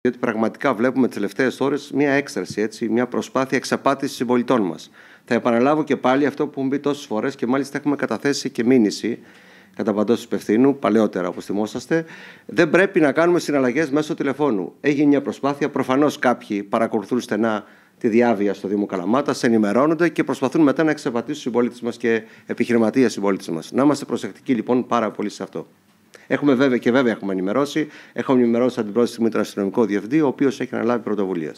Διότι πραγματικά βλέπουμε τις τελευταίες ώρες μια έξαρση, έτσι, μια προσπάθεια εξαπάτησης συμπολιτών μας. Θα επαναλάβω και πάλι αυτό που μου πει τόσες φορές και μάλιστα έχουμε καταθέσει και μήνυση κατά παντός Πευθύνου, παλαιότερα όπως θυμόσαστε, δεν πρέπει να κάνουμε συναλλαγές μέσω τηλεφώνου. Έγινε μια προσπάθεια. Προφανώς κάποιοι παρακολουθούν στενά τη διάβια στο Δήμο Καλαμάτα, σε ενημερώνονται και προσπαθούν μετά να εξαπατήσουν συμπολίτες μας και επιχειρηματίες συμπολίτες μας. Να είμαστε προσεκτικοί λοιπόν πάρα πολύ σε αυτό. Έχουμε βέβαια και βέβαια έχουμε ενημερώσει. Έχουμε ενημερώσει την πρώτη στιγμή τον αστυνομικό διευθυντή, ο οποίος έχει αναλάβει πρωτοβουλίες.